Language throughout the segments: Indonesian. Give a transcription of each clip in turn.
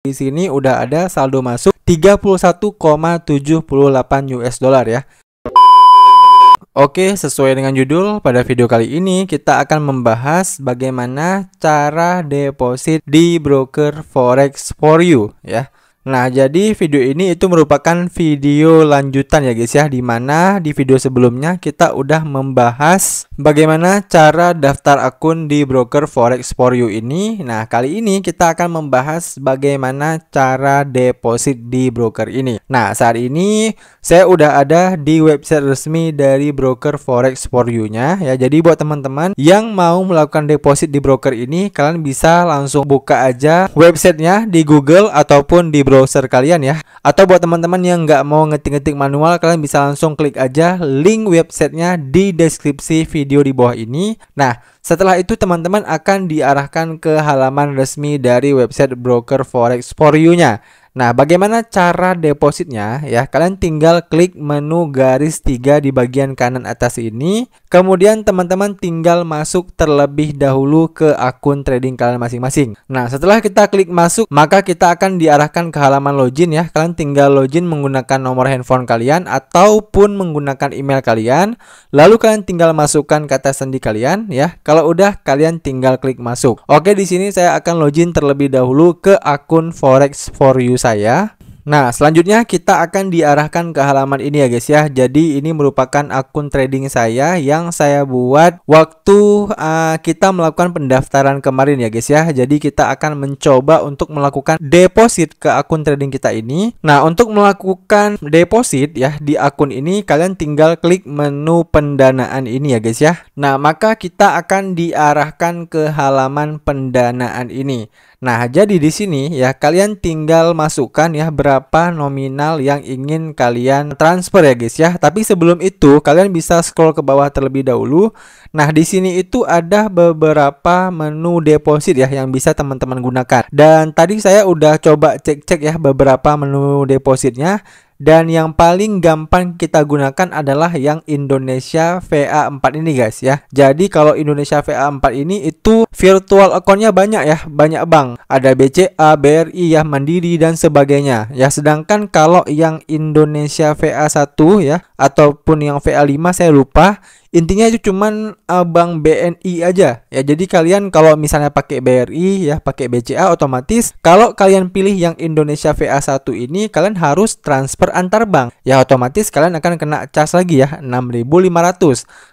Di sini udah ada saldo masuk 31,78 US dollar ya. Oke, sesuai dengan judul, pada video kali ini kita akan membahas bagaimana cara deposit di broker forex for you ya. Nah, jadi video ini itu merupakan video lanjutan ya guys ya Dimana di video sebelumnya kita udah membahas bagaimana cara daftar akun di broker forex for you ini Nah, kali ini kita akan membahas bagaimana cara deposit di broker ini Nah, saat ini saya udah ada di website resmi dari broker forex for you nya ya Jadi buat teman-teman yang mau melakukan deposit di broker ini Kalian bisa langsung buka aja websitenya di Google ataupun di browser kalian ya. Atau buat teman-teman yang nggak mau ngetik-ngetik manual, kalian bisa langsung klik aja link websitenya di deskripsi video di bawah ini. Nah, setelah itu teman-teman akan diarahkan ke halaman resmi dari website broker forex for you-nya. Nah, bagaimana cara depositnya ya? Kalian tinggal klik menu garis 3 di bagian kanan atas ini. Kemudian teman-teman tinggal masuk terlebih dahulu ke akun trading kalian masing-masing. Nah, setelah kita klik masuk, maka kita akan diarahkan ke halaman login ya. Kalian tinggal login menggunakan nomor handphone kalian ataupun menggunakan email kalian. Lalu kalian tinggal masukkan kata sandi kalian ya. Kalau udah kalian tinggal klik masuk. Oke, di sini saya akan login terlebih dahulu ke akun Forex for you saya. Nah, selanjutnya kita akan diarahkan ke halaman ini ya guys ya. Jadi ini merupakan akun trading saya yang saya buat waktu uh, kita melakukan pendaftaran kemarin ya guys ya. Jadi kita akan mencoba untuk melakukan deposit ke akun trading kita ini. Nah, untuk melakukan deposit ya di akun ini kalian tinggal klik menu pendanaan ini ya guys ya. Nah, maka kita akan diarahkan ke halaman pendanaan ini. Nah, jadi di sini ya kalian tinggal masukkan ya berapa nominal yang ingin kalian transfer ya guys ya. Tapi sebelum itu kalian bisa scroll ke bawah terlebih dahulu. Nah, di sini itu ada beberapa menu deposit ya yang bisa teman-teman gunakan. Dan tadi saya udah coba cek-cek ya beberapa menu depositnya dan yang paling gampang kita gunakan adalah yang Indonesia VA4 ini guys ya jadi kalau Indonesia VA4 ini itu virtual accountnya banyak ya banyak bank ada BCA, BRI ya Mandiri dan sebagainya ya sedangkan kalau yang Indonesia VA1 ya ataupun yang VA5 saya lupa Intinya itu cuman abang eh, BNI aja ya. Jadi kalian kalau misalnya pakai BRI ya pakai BCA otomatis kalau kalian pilih yang Indonesia VA1 ini kalian harus transfer antar bank. Ya otomatis kalian akan kena cas lagi ya 6.500.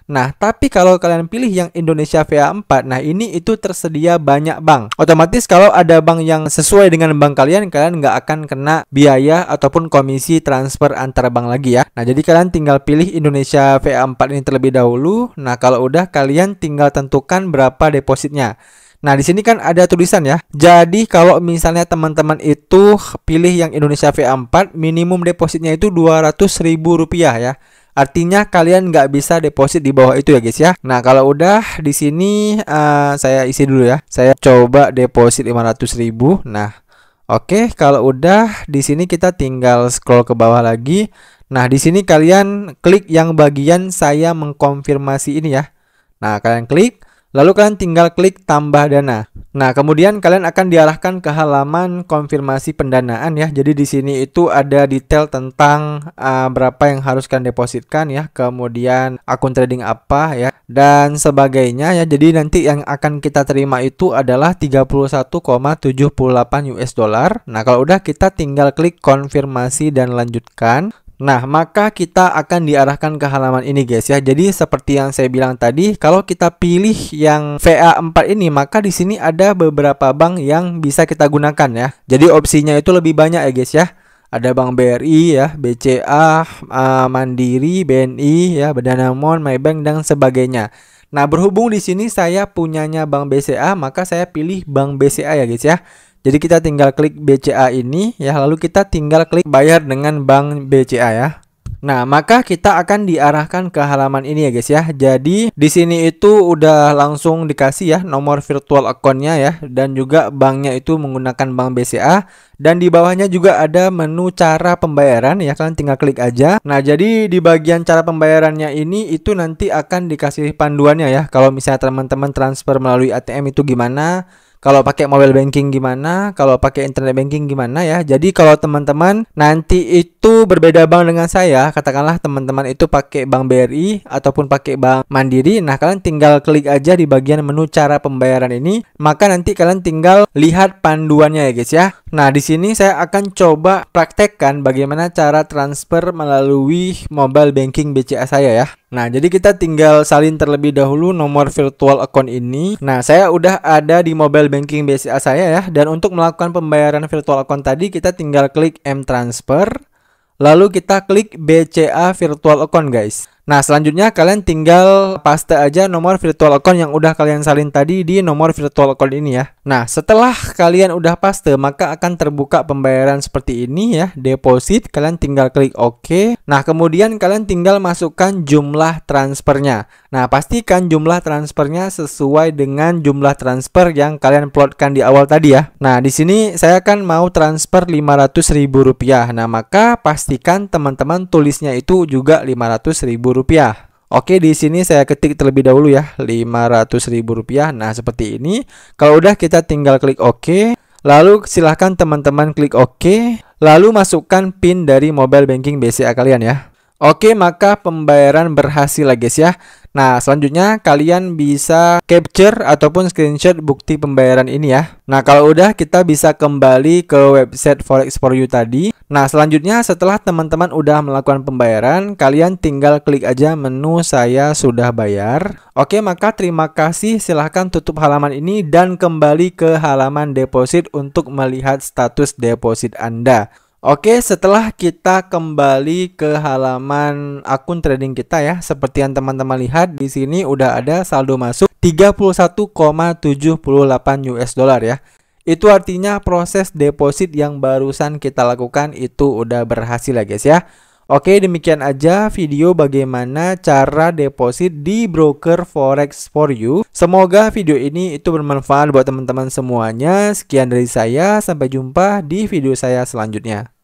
Nah, tapi kalau kalian pilih yang Indonesia VA4, nah ini itu tersedia banyak bank. Otomatis kalau ada bank yang sesuai dengan bank kalian, kalian nggak akan kena biaya ataupun komisi transfer antar bank lagi ya. Nah, jadi kalian tinggal pilih Indonesia VA4 ini terlebih dahulu dahulu. Nah, kalau udah kalian tinggal tentukan berapa depositnya. Nah, di sini kan ada tulisan ya. Jadi, kalau misalnya teman-teman itu pilih yang Indonesia V4, minimum depositnya itu Rp200.000 ya. Artinya kalian nggak bisa deposit di bawah itu ya guys ya. Nah, kalau udah di sini uh, saya isi dulu ya. Saya coba deposit 500.000. Nah, oke, okay, kalau udah di sini kita tinggal scroll ke bawah lagi. Nah, di sini kalian klik yang bagian saya mengkonfirmasi ini ya. Nah, kalian klik, lalu kalian tinggal klik tambah dana. Nah, kemudian kalian akan diarahkan ke halaman konfirmasi pendanaan ya. Jadi di sini itu ada detail tentang uh, berapa yang harus kalian depositkan ya, kemudian akun trading apa ya dan sebagainya ya. Jadi nanti yang akan kita terima itu adalah 31,78 US dollar. Nah, kalau udah kita tinggal klik konfirmasi dan lanjutkan. Nah, maka kita akan diarahkan ke halaman ini guys ya. Jadi seperti yang saya bilang tadi, kalau kita pilih yang VA4 ini, maka di sini ada beberapa bank yang bisa kita gunakan ya. Jadi opsinya itu lebih banyak ya guys ya. Ada bank BRI ya, BCA, uh, Mandiri, BNI ya, Bedanamon, Maybank dan sebagainya. Nah, berhubung di sini saya punyanya bank BCA, maka saya pilih bank BCA ya guys ya. Jadi kita tinggal klik BCA ini ya lalu kita tinggal klik bayar dengan bank BCA ya. Nah, maka kita akan diarahkan ke halaman ini ya guys ya. Jadi di sini itu udah langsung dikasih ya nomor virtual account-nya ya dan juga banknya itu menggunakan bank BCA dan di bawahnya juga ada menu cara pembayaran ya kalian tinggal klik aja. Nah, jadi di bagian cara pembayarannya ini itu nanti akan dikasih panduannya ya. Kalau misalnya teman-teman transfer melalui ATM itu gimana kalau pakai mobile banking gimana, kalau pakai internet banking gimana ya. Jadi kalau teman-teman nanti itu berbeda bank dengan saya, katakanlah teman-teman itu pakai bank BRI ataupun pakai bank Mandiri, nah kalian tinggal klik aja di bagian menu cara pembayaran ini, maka nanti kalian tinggal lihat panduannya ya guys ya. Nah, di sini saya akan coba praktekkan bagaimana cara transfer melalui mobile banking BCA saya ya. Nah, jadi kita tinggal salin terlebih dahulu nomor virtual account ini. Nah, saya udah ada di mobile banking BCA saya ya. Dan untuk melakukan pembayaran virtual account tadi, kita tinggal klik M Transfer. Lalu kita klik BCA virtual account guys. Nah, selanjutnya kalian tinggal paste aja nomor virtual account yang udah kalian salin tadi di nomor virtual account ini ya. Nah, setelah kalian udah paste, maka akan terbuka pembayaran seperti ini ya, deposit. Kalian tinggal klik OK. Nah, kemudian kalian tinggal masukkan jumlah transfernya. Nah, pastikan jumlah transfernya sesuai dengan jumlah transfer yang kalian plotkan di awal tadi ya. Nah, di sini saya akan mau transfer Rp500.000. Nah, maka pastikan teman-teman tulisnya itu juga Rp500.000 rupiah. Oke, di sini saya ketik terlebih dahulu ya, 500 ribu rupiah. Nah, seperti ini. Kalau udah kita tinggal klik OK. Lalu silahkan teman-teman klik OK. Lalu masukkan PIN dari mobile banking BCA kalian ya. Oke, maka pembayaran berhasil lah guys ya. Nah, selanjutnya kalian bisa capture ataupun screenshot bukti pembayaran ini ya. Nah, kalau udah kita bisa kembali ke website Forex for you tadi. Nah, selanjutnya setelah teman-teman udah melakukan pembayaran, kalian tinggal klik aja menu saya sudah bayar. Oke, maka terima kasih. Silahkan tutup halaman ini dan kembali ke halaman deposit untuk melihat status deposit Anda. Oke, setelah kita kembali ke halaman akun trading kita ya, seperti yang teman-teman lihat di sini udah ada saldo masuk 31,78 US dollar ya. Itu artinya proses deposit yang barusan kita lakukan itu udah berhasil ya guys ya. Oke, demikian aja video bagaimana cara deposit di broker forex for you. Semoga video ini itu bermanfaat buat teman-teman semuanya. Sekian dari saya, sampai jumpa di video saya selanjutnya.